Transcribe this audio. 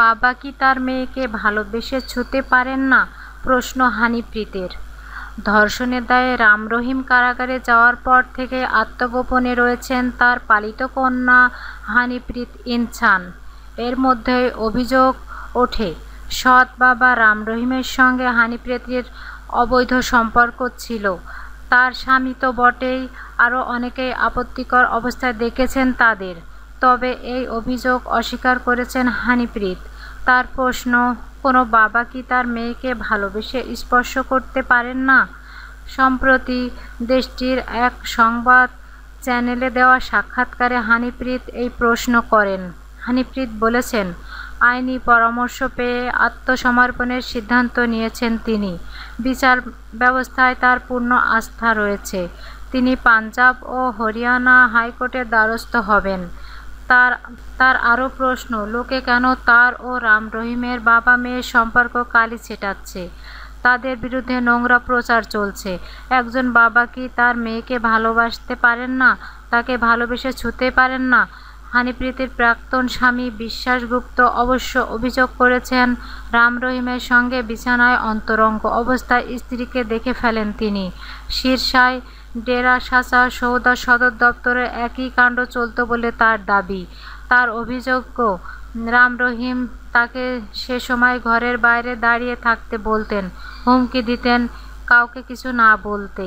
বাবা কি তার মেয়েকে ভালোবেসে ছুতে পারেন না প্রশ্ন হানিপ্রীতের ধর্ষণের দায়ে রাম রহিম কারাগারে যাওয়ার পর থেকে আত্মগোপনে রয়েছেন তার পালিত কন্যা হানিপ্রীত ইনছান এর মধ্যে অভিযোগ ওঠে সৎ বাবা রাম রহিমের সঙ্গে হানিপ্রীতির অবৈধ সম্পর্ক ছিল তার স্বামী তো বটেই আরও অনেকেই আপত্তিকর অবস্থায় দেখেছেন তাদের তবে এই অভিযোগ অস্বীকার করেছেন হানিপ্রীত তার প্রশ্ন কোনো বাবা কি তার মেয়েকে ভালোবেসে স্পর্শ করতে পারেন না সম্প্রতি দেশটির এক সংবাদ চ্যানেলে দেওয়া সাক্ষাৎকারে হানিপ্রীত এই প্রশ্ন করেন হানিপ্রীত বলেছেন আইনি পরামর্শ পেয়ে আত্মসমর্পণের সিদ্ধান্ত নিয়েছেন তিনি বিচার ব্যবস্থায় তার পূর্ণ আস্থা রয়েছে তিনি পাঞ্জাব ও হরিয়ানা হাইকোর্টের দ্বারস্থ হবেন তার তার আরও প্রশ্ন লোকে কেন তার ও রাম রহিমের বাবা মেয়ের সম্পর্ক কালি ছেটাচ্ছে তাদের বিরুদ্ধে নোংরা প্রচার চলছে একজন বাবা কি তার মেয়েকে ভালোবাসতে পারেন না তাকে ভালোবেসে ছুতে পারেন না হানিপ্রীতির প্রাক্তন স্বামী বিশ্বাসগুপ্ত অবশ্য অভিযোগ করেছেন রাম রহিমের সঙ্গে বিছানায় অন্তরঙ্গ অবস্থায় স্ত্রীকে দেখে ফেলেন তিনি শীর্ষায় ডেরা সাসা সৌদা সদর দপ্তরে একই কাণ্ড চলত বলে তার দাবি তার অভিযোগ রাম রহিম তাকে সে সময় ঘরের বাইরে দাঁড়িয়ে থাকতে বলতেন হুমকি দিতেন কাউকে কিছু না বলতে